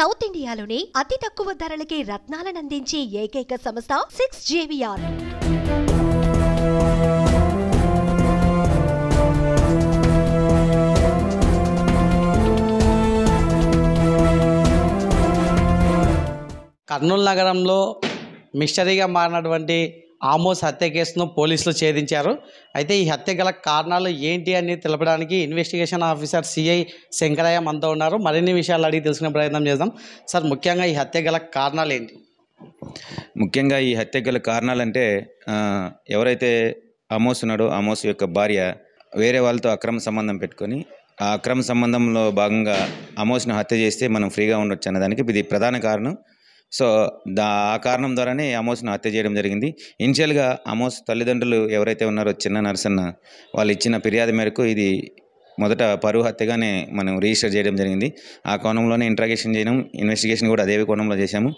south ఇండియాలోని అతి తక్కువ ధరలకి రత్నాలను అందించే ఏకైక సంస్థ సిక్స్ జేవిఆర్ కర్నూలు నగరంలో మిస్టరీగా మారినటువంటి ఆమోస్ హత్య కేసును పోలీసులు ఛేదించారు అయితే ఈ హత్య గల కారణాలు ఏంటి అని తెలపడానికి ఇన్వెస్టిగేషన్ ఆఫీసర్ సిఐ శంకరయ్య మనతో ఉన్నారు మరిన్ని విషయాలు అడిగి తెలుసుకునే ప్రయత్నం చేద్దాం సార్ ముఖ్యంగా ఈ హత్య గల కారణాలు ఏంటి ముఖ్యంగా ఈ హత్య గల కారణాలంటే ఎవరైతే అమోస్ ఉన్నాడో అమోస్ యొక్క భార్య వేరే వాళ్ళతో అక్రమ సంబంధం పెట్టుకొని ఆ అక్రమ సంబంధంలో భాగంగా అమోస్ను హత్య చేస్తే మనం ఫ్రీగా ఉండొచ్చు అన్నదానికి ఇది ప్రధాన కారణం సో దా ఆ కారణం ద్వారానే అమోస్ను హత్య చేయడం జరిగింది ఇనిషియల్గా అమోస్ తల్లిదండ్రులు ఎవరైతే ఉన్నారో చిన్న నరసన్న వాళ్ళు ఇచ్చిన ఫిర్యాదు మేరకు ఇది మొదట పరువు హత్యగానే మనం రిజిస్టర్ చేయడం జరిగింది ఆ కోణంలోనే ఇంట్రాగేషన్ చేయడం ఇన్వెస్టిగేషన్ కూడా అదే కోణంలో చేశాము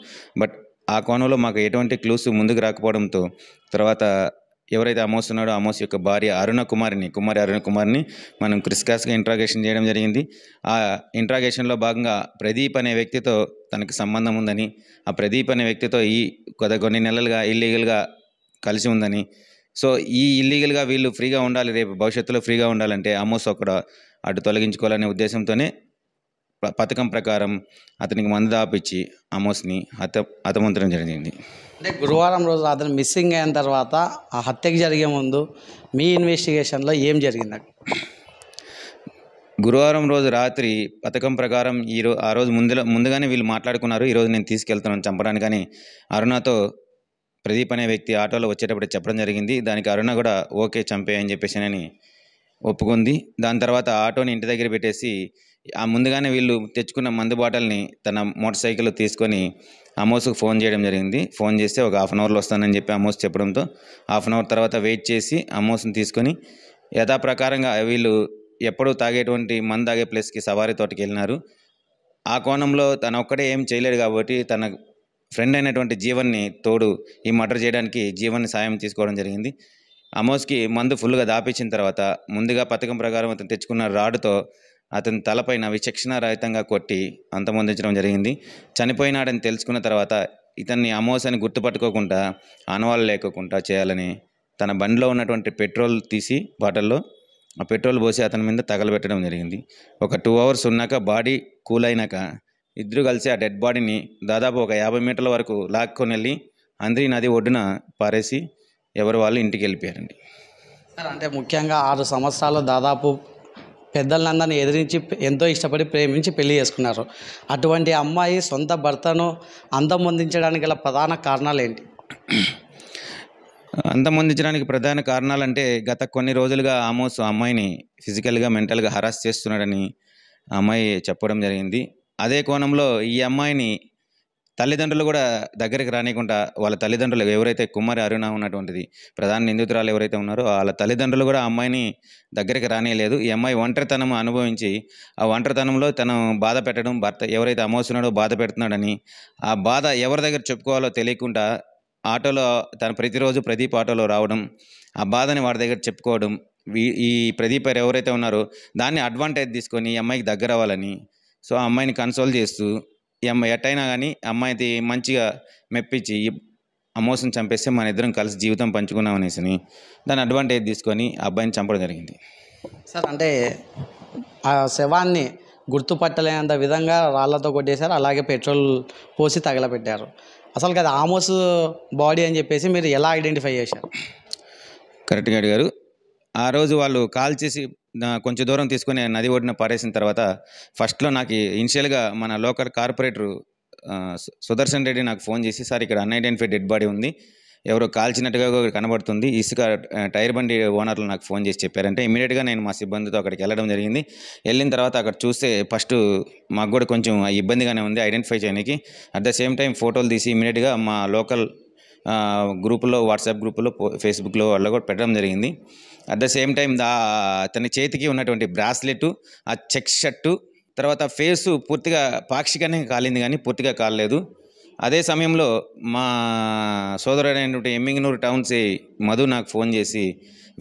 బట్ ఆ కోణంలో మాకు ఎటువంటి క్లూస్ ముందుకు రాకపోవడంతో తర్వాత ఎవరైతే అమోస్ ఉన్నాడో అమోస్ యొక్క భార్య అరుణ కుమార్ని కుమారి అరుణ కుమార్ని మనం క్రిస్కాస్గా ఇంట్రాగేషన్ చేయడం జరిగింది ఆ ఇంట్రాగేషన్లో భాగంగా ప్రదీప్ అనే వ్యక్తితో తనకు సంబంధం ఉందని ఆ ప్రదీప్ అనే వ్యక్తితో ఈ కొద్ది కొన్ని నెలలుగా ఇల్లీగల్గా కలిసి ఉందని సో ఈ ఇల్లీగల్గా వీళ్ళు ఫ్రీగా ఉండాలి రేపు భవిష్యత్తులో ఫ్రీగా ఉండాలంటే అమోస్ అక్కడ అటు తొలగించుకోవాలనే ఉద్దేశంతోనే పథకం ప్రకారం అతనికి మందు దాపిచ్చి అమోస్ని హత్య హతమంతరం జరిగింది అంటే గురువారం రోజు అతను మిస్సింగ్ అయిన తర్వాత ఆ హత్యకి జరిగే ముందు మీ ఇన్వెస్టిగేషన్లో ఏం జరిగింది గురువారం రోజు రాత్రి పథకం ప్రకారం ఈరో ఆ రోజు ముందులో ముందుగానే వీళ్ళు మాట్లాడుకున్నారు ఈరోజు నేను తీసుకెళ్తున్నాను చంపడానికి కానీ అరుణతో ప్రదీప్ అనే వ్యక్తి ఆటోలో వచ్చేటప్పుడు చెప్పడం జరిగింది దానికి అరుణ కూడా ఓకే చంపే అని చెప్పేసి అని ఒప్పుకుంది దాని తర్వాత ఆటోని ఇంటి దగ్గర పెట్టేసి ఆ ముందుగానే వీళ్ళు తెచ్చుకున్న మందు బాటల్ని తన మోటార్ సైకిల్ తీసుకొని అమోస్కు ఫోన్ చేయడం జరిగింది ఫోన్ చేస్తే ఒక హాఫ్ అన్ అవర్లో వస్తానని చెప్పి అమోస్ చెప్పడంతో హాఫ్ అన్ అవర్ తర్వాత వెయిట్ చేసి అమోస్ని తీసుకొని యథాప్రకారంగా వీళ్ళు ఎప్పుడూ తాగేటువంటి మందు తాగే ప్లేస్కి సవారీ తోటకి వెళ్ళినారు ఆ కోణంలో తన ఒక్కడే ఏం చేయలేడు కాబట్టి తన ఫ్రెండ్ అయినటువంటి జీవన్ని తోడు ఈ మర్డర్ చేయడానికి జీవన్ని సాయం తీసుకోవడం జరిగింది అమోస్కి మందు ఫుల్గా దాపించిన తర్వాత ముందుగా పథకం ప్రకారం అతను తెచ్చుకున్న రాడుతో అతని తలపైన రహితంగా కొట్టి అంతమొందించడం జరిగింది చనిపోయినాడని తెలుసుకున్న తర్వాత ఇతన్ని అమోస్ అని గుర్తుపట్టుకోకుండా ఆనవాళ్ళు లేకోకుండా చేయాలని తన బండిలో ఉన్నటువంటి పెట్రోల్ తీసి బాటల్లో ఆ పెట్రోల్ పోసి అతని మీద తగలబెట్టడం జరిగింది ఒక టూ అవర్స్ ఉన్నాక బాడీ కూల్ అయినాక ఇద్దరు కలిసి ఆ డెడ్ బాడీని దాదాపు ఒక యాభై మీటర్ల వరకు లాక్కొని వెళ్ళి అందరి నది ఒడ్డున పారేసి ఎవరు వాళ్ళు ఇంటికి వెళ్ళిపోయారండి అంటే ముఖ్యంగా ఆరు సంవత్సరాలు దాదాపు పెద్దలందరినీ ఎదిరించి ఎంతో ఇష్టపడి ప్రేమించి పెళ్లి చేసుకున్నారు అటువంటి అమ్మాయి సొంత భర్తను అందం అందించడానికి గల ప్రధాన కారణాలు ఏంటి అంతమొందించడానికి ప్రధాన కారణాలంటే గత కొన్ని రోజులుగా ఆమోస్ అమ్మాయిని ఫిజికల్గా మెంటల్గా హరాస్ చేస్తున్నాడని అమ్మాయి చెప్పడం జరిగింది అదే కోణంలో ఈ అమ్మాయిని తల్లిదండ్రులు కూడా దగ్గరికి రానియకుండా వాళ్ళ తల్లిదండ్రులు ఎవరైతే కుమారి అరుణ ఉన్నటువంటిది ప్రధాన నిందితురాలు ఎవరైతే ఉన్నారో వాళ్ళ తల్లిదండ్రులు కూడా అమ్మాయిని దగ్గరికి రానియలేదు ఈ అమ్మాయి ఒంటరితనం అనుభవించి ఆ ఒంటరితనంలో తను బాధ పెట్టడం భర్త ఎవరైతే అమోస్తున్నాడో బాధ పెడుతున్నాడని ఆ బాధ ఎవరి దగ్గర చెప్పుకోవాలో తెలియకుండా ఆటోలో తను ప్రతిరోజు ప్రదీప్ ఆటోలో రావడం ఆ బాధని వాడి దగ్గర చెప్పుకోవడం ఈ ప్రదీప్ ఎవరైతే ఉన్నారో దాన్ని అడ్వాంటేజ్ తీసుకొని ఈ అమ్మాయికి దగ్గర అవ్వాలని సో ఆ అమ్మాయిని కన్సోల్ చేస్తూ ఈ అమ్మాయి ఎట్టయినా కానీ అమ్మాయి మంచిగా మెప్పించి అమోసం చంపేస్తే మన ఇద్దరం కలిసి జీవితం పంచుకున్నాం అనేసి దాని అడ్వాంటేజ్ తీసుకొని ఆ అబ్బాయిని చంపడం జరిగింది సార్ అంటే ఆ శవాన్ని గుర్తుపట్టలేనంత విధంగా రాళ్లతో కొట్టేశారు అలాగే పెట్రోల్ పోసి తగలబెట్టారు అసలు కదా ఆమోస్ బాడీ అని చెప్పేసి మీరు ఎలా ఐడెంటిఫై చేశారు కరెక్ట్గా అడిగారు ఆ రోజు వాళ్ళు కాల్ చేసి కొంచెం దూరం తీసుకుని నది ఒడిన పారేసిన తర్వాత ఫస్ట్లో నాకు ఇనిషియల్గా మన లోకల్ కార్పొరేటరు సుదర్శన్ రెడ్డి నాకు ఫోన్ చేసి సార్ ఇక్కడ అన్ఐడెంటిఫై డెడ్ బాడీ ఉంది ఎవరో కాల్చినట్టుగా కనబడుతుంది ఇసుక టైర్ బండి ఓనర్లు నాకు ఫోన్ చేసి చెప్పారంటే ఇమీడియట్గా నేను మా సిబ్బందితో అక్కడికి వెళ్ళడం జరిగింది వెళ్ళిన తర్వాత అక్కడ చూస్తే ఫస్ట్ మాకు కూడా కొంచెం ఇబ్బందిగానే ఉంది ఐడెంటిఫై చేయడానికి అట్ ద సేమ్ టైం ఫోటోలు తీసి ఇమీడియట్గా మా లోకల్ గ్రూపులో వాట్సాప్ గ్రూపులో ఫేస్బుక్లో వాళ్ళ కూడా పెట్టడం జరిగింది అట్ ద సేమ్ టైం దా తన చేతికి ఉన్నటువంటి బ్రాస్లెట్ ఆ చెక్ షర్టు తర్వాత ఫేసు పూర్తిగా పాక్షికనే కాలింది కానీ పూర్తిగా కాలేదు అదే సమయంలో మా సోదరుడైనటువంటి ఎమ్మింగనూరు టౌన్సీ మధు నాకు ఫోన్ చేసి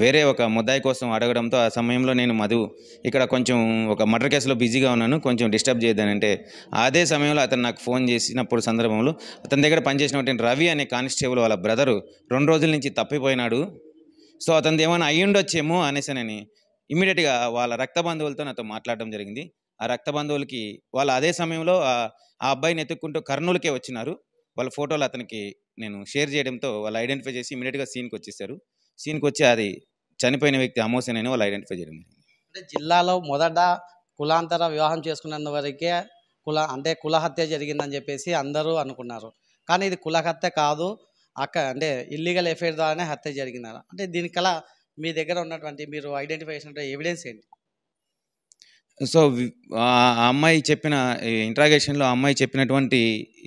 వేరే ఒక ముద్దాయి కోసం అడగడంతో ఆ సమయంలో నేను మధు ఇక్కడ కొంచెం ఒక మర్డర్ కేసులో బిజీగా ఉన్నాను కొంచెం డిస్టర్బ్ చేయొద్దనంటే అదే సమయంలో అతను నాకు ఫోన్ చేసినప్పుడు సందర్భంలో అతని దగ్గర పనిచేసినటువంటి రవి అనే కానిస్టేబుల్ వాళ్ళ బ్రదరు రెండు రోజుల నుంచి తప్పిపోయినాడు సో అతనిది ఏమైనా అయ్యుండొచ్చేమో అనేసి నేను ఇమీడియట్గా వాళ్ళ రక్త బంధువులతో నాతో మాట్లాడడం జరిగింది ఆ రక్త బంధువులకి వాళ్ళు అదే సమయంలో ఆ అబ్బాయిని ఎత్తుక్కుంటూ కర్నూలుకే వచ్చినారు వాళ్ళ ఫోటోలు అతనికి నేను షేర్ చేయడంతో వాళ్ళు ఐడెంటిఫై చేసి ఇమీడియట్గా సీన్కి వచ్చేసారు సీన్కి వచ్చి అది చనిపోయిన వ్యక్తి అమోసన్ అని వాళ్ళు ఐడెంటిఫై చేయడం అంటే జిల్లాలో మొదట కులాంతర వివాహం చేసుకున్నందు వరకే కుల అంటే కులహత్య జరిగిందని చెప్పేసి అందరూ అనుకున్నారు కానీ ఇది కులహత్య కాదు అక్క అంటే ఇల్లీగల్ ఎఫైర్ ద్వారానే హత్య జరిగిందన్నారు అంటే దీనికలా మీ దగ్గర ఉన్నటువంటి మీరు ఐడెంటిఫై చేసినటువంటి ఎవిడెన్స్ ఏంటి సో ఆ అమ్మాయి చెప్పిన ఇంట్రాగేషన్లో అమ్మాయి చెప్పినటువంటి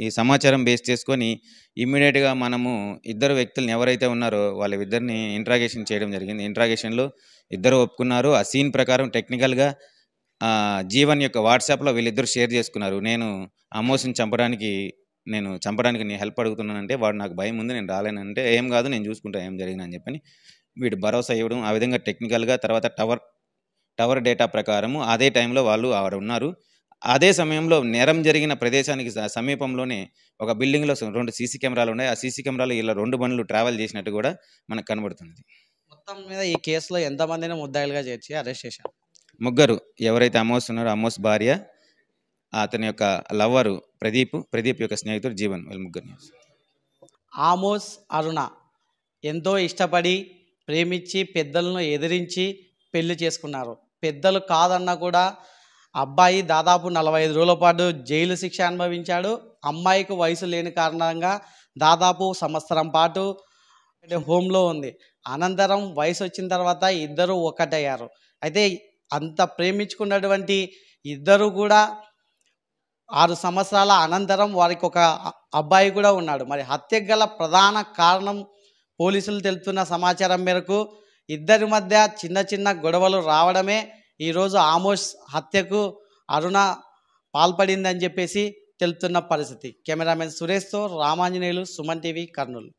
ఈ సమాచారం బేస్ చేసుకొని ఇమ్మీడియట్గా మనము ఇద్దరు వ్యక్తులను ఎవరైతే ఉన్నారో వాళ్ళ ఇద్దరిని ఇంట్రాగేషన్ చేయడం జరిగింది ఇంట్రాగేషన్లో ఇద్దరు ఒప్పుకున్నారు ఆ సీన్ ప్రకారం టెక్నికల్గా జీవన్ యొక్క వాట్సాప్లో వీళ్ళిద్దరు షేర్ చేసుకున్నారు నేను అమోషన్ చంపడానికి నేను చంపడానికి నీ హెల్ప్ అడుగుతున్నానంటే వాడు నాకు భయం ఉంది నేను రాలేనంటే ఏం కాదు నేను చూసుకుంటా ఏం జరిగిందని చెప్పని వీడు భరోసా ఇవ్వడం ఆ విధంగా టెక్నికల్గా తర్వాత టవర్ టవర్ డేటా ప్రకారము అదే టైంలో వాళ్ళు ఆవిడ ఉన్నారు అదే సమయంలో నేరం జరిగిన ప్రదేశానికి సమీపంలోనే ఒక బిల్డింగ్లో రెండు సీసీ కెమెరాలు ఉన్నాయి ఆ సీసీ కెమెరాలు ఇలా రెండు బండ్లు ట్రావెల్ చేసినట్టు కూడా మనకు కనబడుతుంది మొత్తం మీద ఈ కేసులో ఎంతమందిని ముద్దాయిలుగా చేర్చి అరెస్ట్ చేశారు ముగ్గురు ఎవరైతే అమోస్ ఉన్నారో అమోస్ భార్య అతని యొక్క లవ్వరు ప్రదీప్ ప్రదీప్ యొక్క స్నేహితుడు జీవన్ వీళ్ళు ముగ్గురు ఆమోస్ అరుణ ఎంతో ఇష్టపడి ప్రేమించి పెద్దలను ఎదిరించి పెళ్లి చేసుకున్నారు పెద్దలు కాదన్నా కూడా అబ్బాయి దాదాపు నలభై ఐదు రోజుల పాటు జైలు శిక్ష అనుభవించాడు అమ్మాయికి వయసు లేని కారణంగా దాదాపు సంవత్సరం పాటు హోమ్లో ఉంది అనంతరం వయసు వచ్చిన తర్వాత ఇద్దరు ఒకటయ్యారు అయితే అంత ప్రేమించుకున్నటువంటి ఇద్దరు కూడా ఆరు సంవత్సరాల అనంతరం వారికి ఒక అబ్బాయి కూడా ఉన్నాడు మరి హత్యకు గల ప్రధాన కారణం పోలీసులు తెలుపుతున్న సమాచారం మేరకు ఇద్దరి మధ్య చిన్న చిన్న గొడవలు రావడమే ఈరోజు ఆమోష్ హత్యకు అరుణ పాల్పడిందని చెప్పేసి తెలుపుతున్న పరిస్థితి కెమెరామెన్ సురేష్తో రామాంజనేయులు సుమన్ టీవీ కర్నూలు